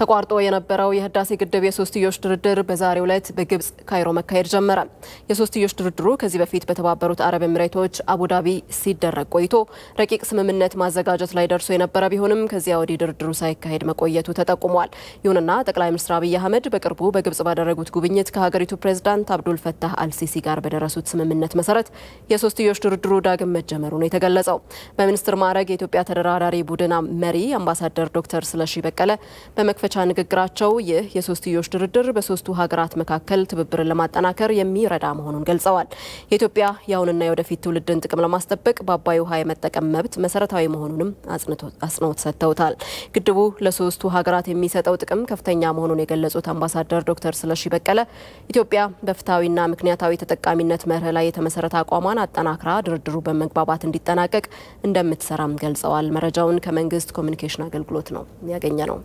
ተቋርጦ የነበረው የህዳሴ ግድብ የሶስትዮሽ ድርድር በዛሬው ዕለት በግብጽ ካይሮ መካሄድ ጀመረ። የሶስትዮሽ ድርድሩ ከዚህ በፊት በተባበሩት አረብ ኤምሬቶች አቡዳቢ ሲደረግ ቆይቶ ረቂቅ ስምምነት ማዘጋጀት ላይ ደርሶ የነበረ ቢሆንም ከዚያ ወዲህ ድርድሩ ሳይካሄድ መቆየቱ ተጠቁሟል። ይሁንና ጠቅላይ ሚኒስትር አብይ አህመድ በቅርቡ በግብጽ ባደረጉት ጉብኝት ከሀገሪቱ ፕሬዝዳንት አብዱል ፈታህ አልሲሲ ጋር በደረሱት ስምምነት መሰረት የሶስትዮሽ ድርድሩ ዳግም መጀመሩ ነው የተገለጸው። በሚኒስትር ማዕረግ የኢትዮጵያ ተደራዳሪ ቡድን መሪ አምባሳደር ዶክተር ስለሺ በቀለ በመክፈ የመክፈቻ ንግግራቸው ይህ የሶስትዮሽ ድርድር በሶስቱ ሀገራት መካከል ትብብርን ለማጠናከር የሚረዳ መሆኑን ገልጸዋል። የኢትዮጵያ የአሁንና የወደፊት ትውልድን ጥቅም ለማስጠበቅ በአባይ ውሃ የመጠቀም መብት መሰረታዊ መሆኑንም አጽንኦት ሰጥተውታል። ግድቡ ለሶስቱ ሀገራት የሚሰጠው ጥቅም ከፍተኛ መሆኑን የገለጹት አምባሳደር ዶክተር ስለሺ በቀለ ኢትዮጵያ በፍትሐዊና ምክንያታዊ ተጠቃሚነት መርህ ላይ የተመሰረተ አቋሟን አጠናክራ ድርድሩ በመግባባት እንዲጠናቀቅ እንደምትሰራም ገልጸዋል። መረጃውን ከመንግስት ኮሚኒኬሽን አገልግሎት ነው ያገኘ ነው።